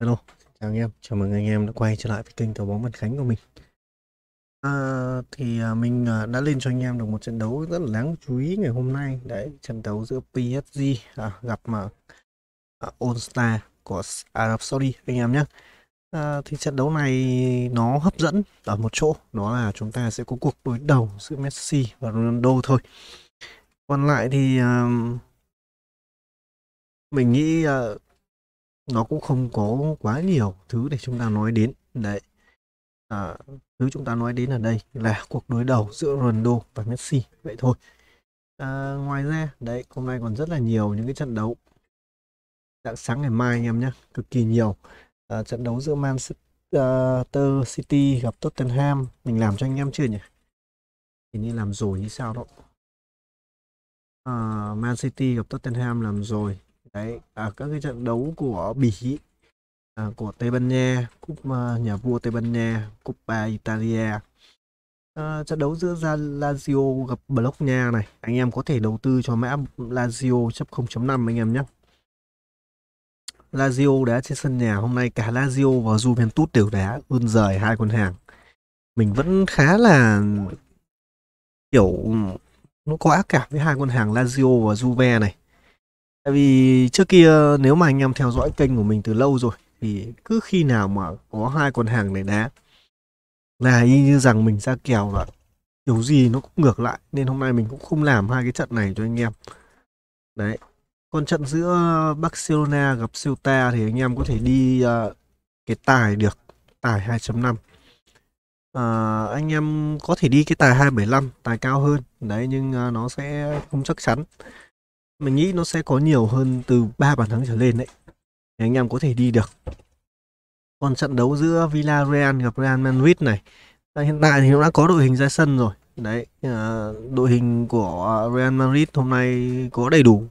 Hello, chào anh em, chào mừng anh em đã quay trở lại với kênh Cầu bóng Văn Khánh của mình à, Thì à, mình à, đã lên cho anh em được một trận đấu rất là đáng chú ý ngày hôm nay Đấy, trận đấu giữa PSG à, gặp mà à, All Star của Ả à, Saudi anh em nhé à, Thì trận đấu này nó hấp dẫn ở một chỗ Đó là chúng ta sẽ có cuộc đối đầu giữa Messi và Ronaldo thôi Còn lại thì à, mình nghĩ... À, nó cũng không có quá nhiều thứ để chúng ta nói đến đấy à, thứ chúng ta nói đến ở đây là cuộc đối đầu giữa Ronaldo và Messi vậy thôi à, ngoài ra đấy hôm nay còn rất là nhiều những cái trận đấu dạng sáng ngày mai anh em nhé cực kỳ nhiều à, trận đấu giữa Manchester à, City gặp Tottenham mình làm cho anh em chưa nhỉ thì nên làm rồi như sao đó à, Man City gặp Tottenham làm rồi đấy à, các cái trận đấu của bỉ à, của tây ban nha cúp uh, nhà vua tây ban nha cúp Ba italia à, trận đấu giữa ra lazio gặp block nha này anh em có thể đầu tư cho mã lazio chấp 0.5 anh em nhé Lazio đá trên sân nhà hôm nay cả Lazio và Juventus đều đá ươn rời hai con hàng mình vẫn khá là kiểu nó có ác cảm với hai con hàng Lazio và Juve này Tại vì trước kia nếu mà anh em theo dõi kênh của mình từ lâu rồi thì cứ khi nào mà có hai con hàng này đá là y như rằng mình ra kèo là kiểu gì nó cũng ngược lại nên hôm nay mình cũng không làm hai cái trận này cho anh em. Đấy. Còn trận giữa Barcelona gặp Celta thì anh em có thể đi uh, cái tài được, tài 2.5 à, ờ, anh em có thể đi cái tài 275 tài cao hơn đấy nhưng à, nó sẽ không chắc chắn mình nghĩ nó sẽ có nhiều hơn từ 3 bàn thắng trở lên đấy để anh em có thể đi được còn trận đấu giữa Villarreal gặp Real Madrid này hiện tại thì nó đã có đội hình ra sân rồi đấy ờ, đội hình của Real Madrid hôm nay có đầy đủ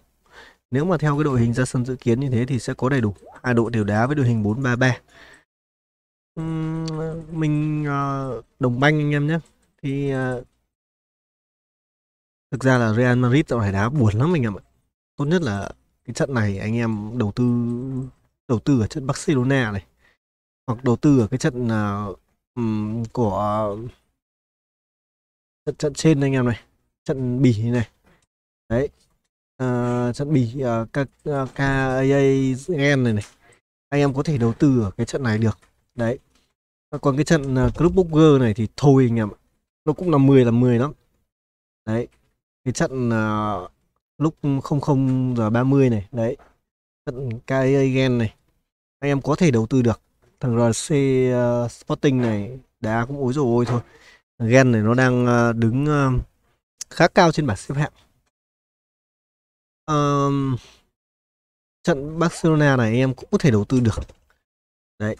nếu mà theo cái đội hình ra sân dự kiến như thế thì sẽ có đầy đủ hai đội đều đá với đội hình 4-3-3 mình ờ, đồng banh anh em nhé thì ờ, thực ra là Real Madrid dạo này đá buồn lắm mình em ạ tốt nhất là cái trận này anh em đầu tư đầu tư ở trận Barcelona này hoặc đầu tư ở cái trận uh, um, của trận trận trên anh em này trận bỉ này đấy uh, trận bỉ uh, à, KAA Gen này này anh em có thể đầu tư ở cái trận này được đấy còn cái trận uh, Club Booker này thì thôi anh em ạ nó cũng là 10 là 10 lắm đấy cái trận uh, lúc 00 giờ 30 này đấy cái gen này anh em có thể đầu tư được thằng RC uh, ờ, Sporting này đá cũng ối rồi ôi thôi gen này nó đang uh, đứng uh, khá cao trên bảng xếp hạng um, trận Barcelona này anh em cũng có thể đầu tư được đấy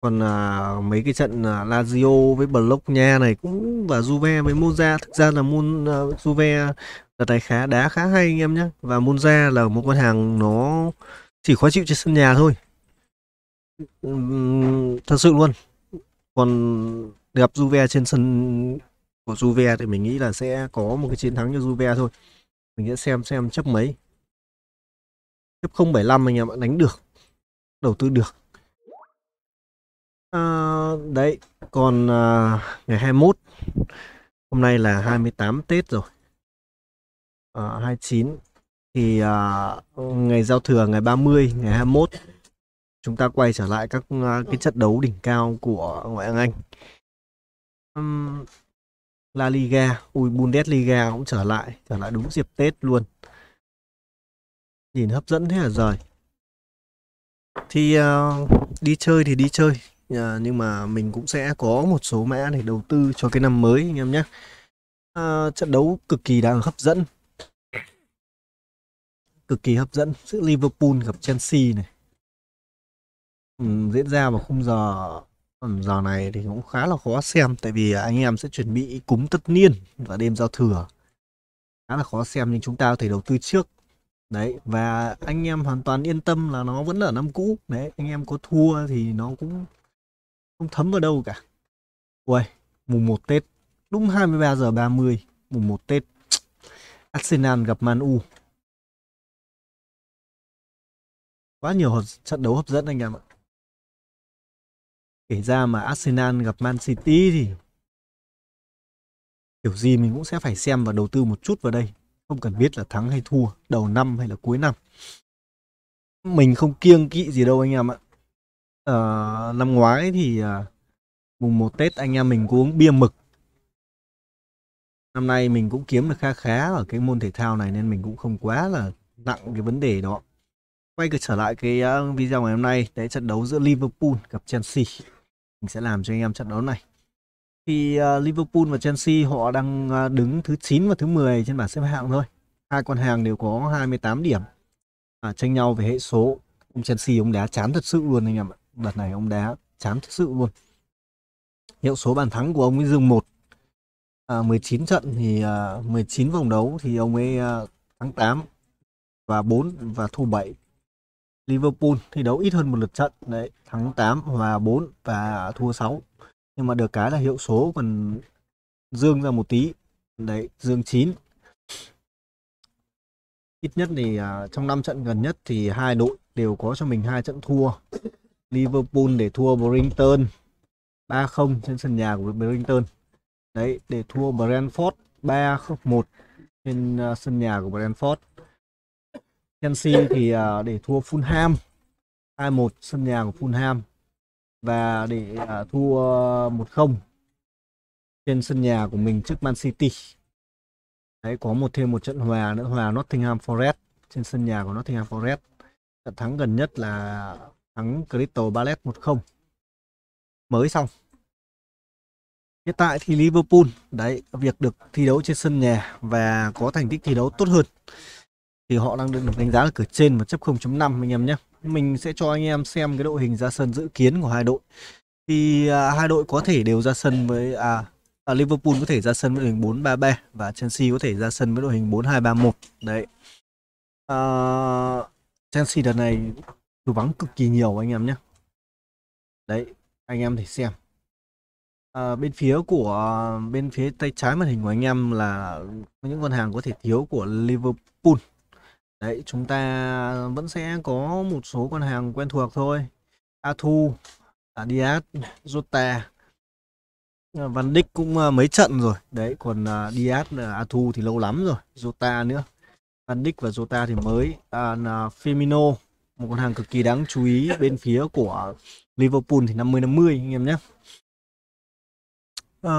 còn uh, mấy cái trận à, uh, Lazio với Nha này cũng và Juve với Monza thực ra là Mon uh, Juve Đợt này khá đá khá hay anh em nhé. Và Monza là một con hàng nó chỉ khó chịu trên sân nhà thôi. Thật sự luôn. Còn gặp Juve trên sân của Juve thì mình nghĩ là sẽ có một cái chiến thắng cho Juve thôi. Mình sẽ xem xem chấp mấy. Chấp 075 anh em ạ, đánh được. Đầu tư được. À, đấy, còn à, ngày 21 hôm nay là 28 Tết rồi à, ờ, 29 thì à, ngày giao thừa ngày 30 ngày 21 chúng ta quay trở lại các à, cái trận đấu đỉnh cao của ngoại hạng Anh um, La Liga ui Bundesliga cũng trở lại trở lại đúng dịp Tết luôn nhìn hấp dẫn thế là rời thì uh, đi chơi thì đi chơi uh, nhưng mà mình cũng sẽ có một số mã để đầu tư cho cái năm mới anh em nhé uh, trận đấu cực kỳ đáng hấp dẫn cực kỳ hấp dẫn giữa Liverpool gặp Chelsea này ừ, diễn ra vào khung giờ giờ này thì cũng khá là khó xem tại vì anh em sẽ chuẩn bị cúng tất niên và đêm giao thừa khá là khó xem nhưng chúng ta có thể đầu tư trước đấy và anh em hoàn toàn yên tâm là nó vẫn là năm cũ đấy anh em có thua thì nó cũng không thấm vào đâu cả ui mùng 1 Tết đúng 23 giờ 30 mùng 1 Tết Arsenal gặp Man U quá nhiều trận đấu hấp dẫn anh em ạ kể ra mà Arsenal gặp Man City thì kiểu gì mình cũng sẽ phải xem và đầu tư một chút vào đây không cần biết là thắng hay thua đầu năm hay là cuối năm mình không kiêng kỵ gì đâu anh em ạ à, năm ngoái thì à, mùng một Tết anh em mình có uống bia mực năm nay mình cũng kiếm được kha khá ở cái môn thể thao này nên mình cũng không quá là nặng cái vấn đề đó quay trở lại cái ờ, video ngày hôm nay đấy trận đấu giữa Liverpool gặp Chelsea mình sẽ làm cho anh em trận đấu này thì uh, Liverpool và Chelsea họ đang uh, đứng thứ 9 và thứ 10 trên bảng xếp hạng thôi hai con hàng đều có 28 điểm à, tranh nhau về hệ số ông Chelsea ông đá chán thật sự luôn anh em ạ đợt này ông đá chán thật sự luôn hiệu số bàn thắng của ông ấy dừng một à, 19 trận thì uh, 19 vòng đấu thì ông ấy uh, thắng 8 và 4 và thua 7 Liverpool thi đấu ít hơn một lượt trận đấy thắng 8 hòa 4 và thua 6 nhưng mà được cái là hiệu số còn dương ra một tí đấy dương 9 ít nhất thì à, trong 5 trận gần nhất thì hai đội đều có cho mình hai trận thua Liverpool để thua Brighton 3-0 trên sân nhà của Brighton đấy để thua Brentford 3-1 trên uh, sân nhà của Brentford Chelsea thì à, để thua Fulham 2-1 sân nhà của Fulham và để à, thua 1-0 à, trên sân nhà của mình trước Man City. Đấy có một thêm một trận hòa nữa hòa Nottingham Forest trên sân nhà của Nottingham Forest. Trận thắng gần nhất là thắng Crystal Palace 1-0. Mới xong. Hiện tại thì Liverpool đấy việc được thi đấu trên sân nhà và có thành tích thi đấu tốt hơn thì họ đang được đánh giá là cửa trên và chấp 0.5 anh em nhé mình sẽ cho anh em xem cái đội hình ra sân dự kiến của hai đội thì à, hai đội có thể đều ra sân với à, à Liverpool có thể ra sân với đội hình 4-3-3 và Chelsea có thể ra sân với đội hình 4-2-3-1 đấy à, Chelsea đợt này thủ vắng cực kỳ nhiều anh em nhé đấy anh em thể xem à, bên phía của à, bên phía tay trái màn hình của anh em là những con hàng có thể thiếu của Liverpool Đấy, chúng ta vẫn sẽ có một số con hàng quen thuộc thôi. Atu, Adias, Jota, à, Van Dijk cũng à, mấy trận rồi. Đấy, còn à, Diaz, Atu thì lâu lắm rồi, Jota nữa. Van Dijk và Jota thì mới. À, Firmino, một con hàng cực kỳ đáng chú ý bên phía của Liverpool thì 50-50 anh em nhé. À,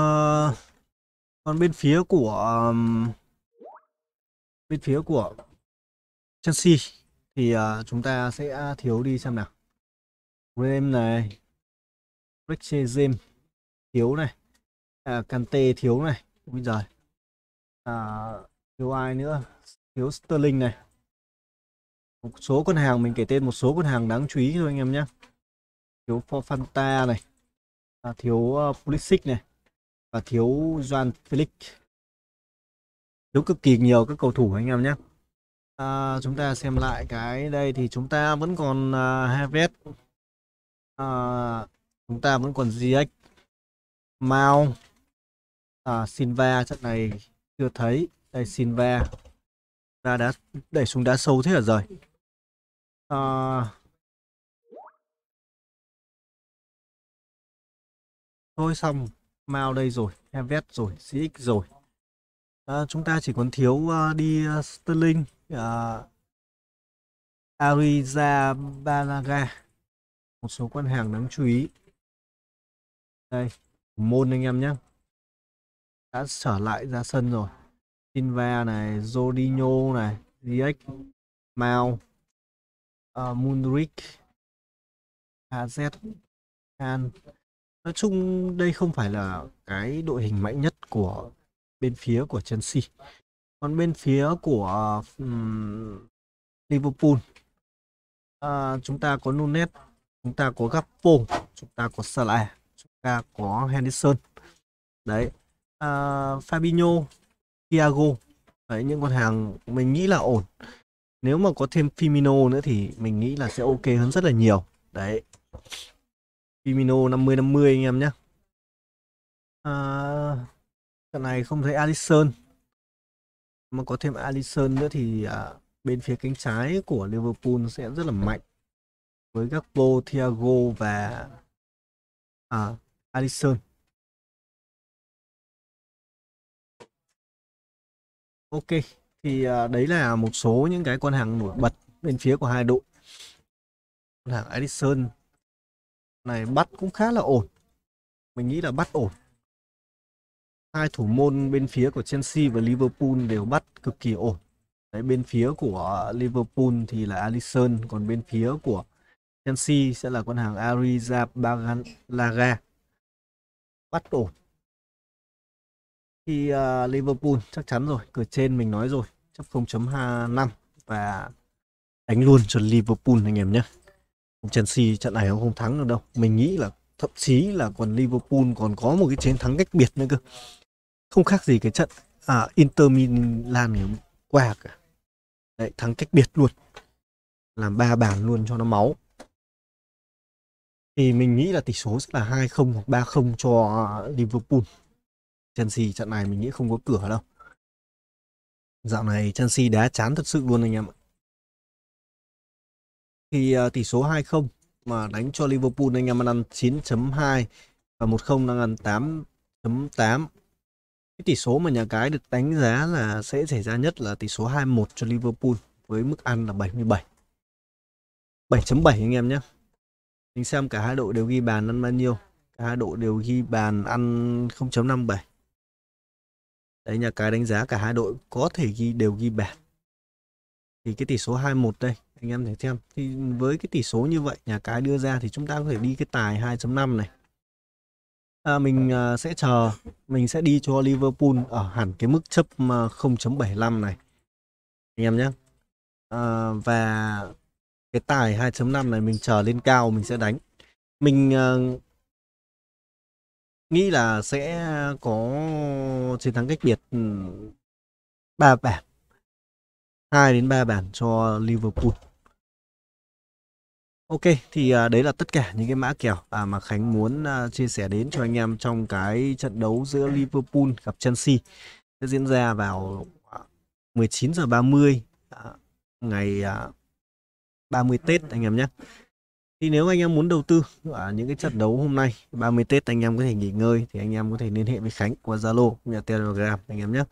còn bên phía của bên phía của Chelsea thì uh, chúng ta sẽ thiếu đi xem nào. Graham này, Richie James thiếu này, à, Kante thiếu này, bây giờ à, thiếu ai nữa? Thiếu Sterling này. Một số con hàng mình kể tên một số con hàng đáng chú ý thôi anh em nhé. Thiếu Fanta này, à, thiếu uh, Pulisic này và thiếu Joan Felix. Thiếu cực kỳ nhiều các cầu thủ anh em nhé à, chúng ta xem lại cái đây thì chúng ta vẫn còn à, harvest à, chúng ta vẫn còn gx mau à, silva trận này chưa thấy đây silva ra đá đẩy xuống đá sâu thế là rồi à, thôi xong mau đây rồi harvest rồi cx rồi à, chúng ta chỉ còn thiếu uh, đi uh, sterling uh, Arizabalaga một số quan hàng đáng chú ý đây môn anh em nhé đã trở lại ra sân rồi Silva này Jorginho này Ziyech Mount uh, ờ, Mundrik AZ Khan nói chung đây không phải là cái đội hình mạnh nhất của bên phía của Chelsea còn bên phía của um, Liverpool à, chúng ta có Nunes chúng ta có Gakpo chúng ta có Salah chúng ta có Henderson đấy à, Fabinho Thiago đấy những con hàng mình nghĩ là ổn nếu mà có thêm Firmino nữa thì mình nghĩ là sẽ ok hơn rất là nhiều đấy Firmino 50 50 anh em nhé à, trận này không thấy Alisson mà có thêm Alisson nữa thì à, bên phía cánh trái của Liverpool sẽ rất là mạnh với Gakpo, Thiago và à, Alisson. Ok, thì à, đấy là một số những cái con hàng nổi bật bên phía của hai đội. Con hàng Alisson này bắt cũng khá là ổn. Mình nghĩ là bắt ổn hai thủ môn bên phía của Chelsea và Liverpool đều bắt cực kỳ ổn. Đấy, bên phía của Liverpool thì là Alisson, còn bên phía của Chelsea sẽ là con hàng Ariza Laga bắt ổn. Thì uh, Liverpool chắc chắn rồi, cửa trên mình nói rồi, chấp 0.25 và đánh luôn cho Liverpool anh em nhé. Chelsea trận này không thắng được đâu. Mình nghĩ là thậm chí là còn Liverpool còn có một cái chiến thắng cách biệt nữa cơ không khác gì cái trận à, Inter Milan ngày hôm qua cả đấy thắng cách biệt luôn làm ba bàn luôn cho nó máu thì mình nghĩ là tỷ số sẽ là 2-0 hoặc 3-0 cho Liverpool. Chelsea trận này mình nghĩ không có cửa đâu. Dạo này Chelsea đá chán thật sự luôn anh em ạ. Thì uh, tỷ số 2-0 mà đánh cho Liverpool anh em ăn 9.2 và 1-0 đang ăn 8.8 cái tỷ số mà nhà cái được đánh giá là sẽ xảy ra nhất là tỷ số 2-1 cho Liverpool với mức ăn là 77. 7.7 anh em nhé. Mình xem cả hai đội đều ghi bàn ăn bao nhiêu. Cả hai đội đều ghi bàn ăn 0.57. Đấy nhà cái đánh giá cả hai đội có thể ghi đều ghi bàn. Thì cái tỷ số 2-1 đây anh em thể xem. Thì với cái tỷ số như vậy nhà cái đưa ra thì chúng ta có thể đi cái tài 2.5 này. À, mình à, sẽ chờ mình sẽ đi cho Liverpool ở hẳn cái mức chấp 0.75 à, này anh em nhé à, và cái tài 2.5 này mình chờ lên cao mình sẽ đánh mình à, nghĩ là sẽ có chiến thắng cách biệt 3 bàn 2 đến 3 bàn cho Liverpool Ok, thì à, đấy là tất cả những cái mã kèo à, mà Khánh muốn à, chia sẻ đến cho anh em trong cái trận đấu giữa Liverpool gặp Chelsea sẽ diễn ra vào 19 h 30 ngày 30 Tết anh em nhé. Thì nếu anh em muốn đầu tư ở những cái trận đấu hôm nay 30 Tết anh em có thể nghỉ ngơi thì anh em có thể liên hệ với Khánh qua Zalo, nhà Telegram anh em nhé.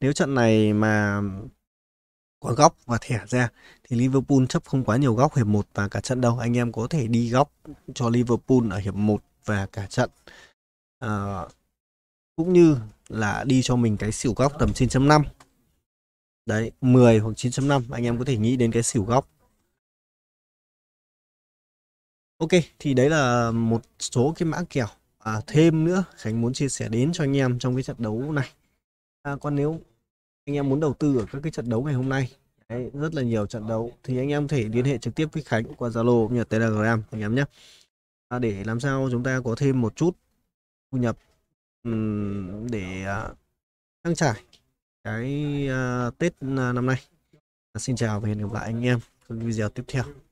Nếu trận này mà có góc và thẻ ra thì Liverpool chấp không quá nhiều góc hiệp 1 và cả trận đâu anh em có thể đi góc cho Liverpool ở hiệp 1 và cả trận à, cũng như là đi cho mình cái xỉu góc tầm 9.5 đấy 10 hoặc 9.5 anh em có thể nghĩ đến cái xỉu góc Ok thì đấy là một số cái mã kèo à, thêm nữa Khánh muốn chia sẻ đến cho anh em trong cái trận đấu này à, còn nếu anh em muốn đầu tư ở các cái trận đấu ngày hôm nay Đấy, rất là nhiều trận đấu thì anh em có thể liên hệ trực tiếp với Khánh qua Zalo cũng như Telegram anh em nhé à, để làm sao chúng ta có thêm một chút thu nhập um, để uh, trải cái uh, Tết uh, năm nay à, xin chào và hẹn gặp lại anh em trong video tiếp theo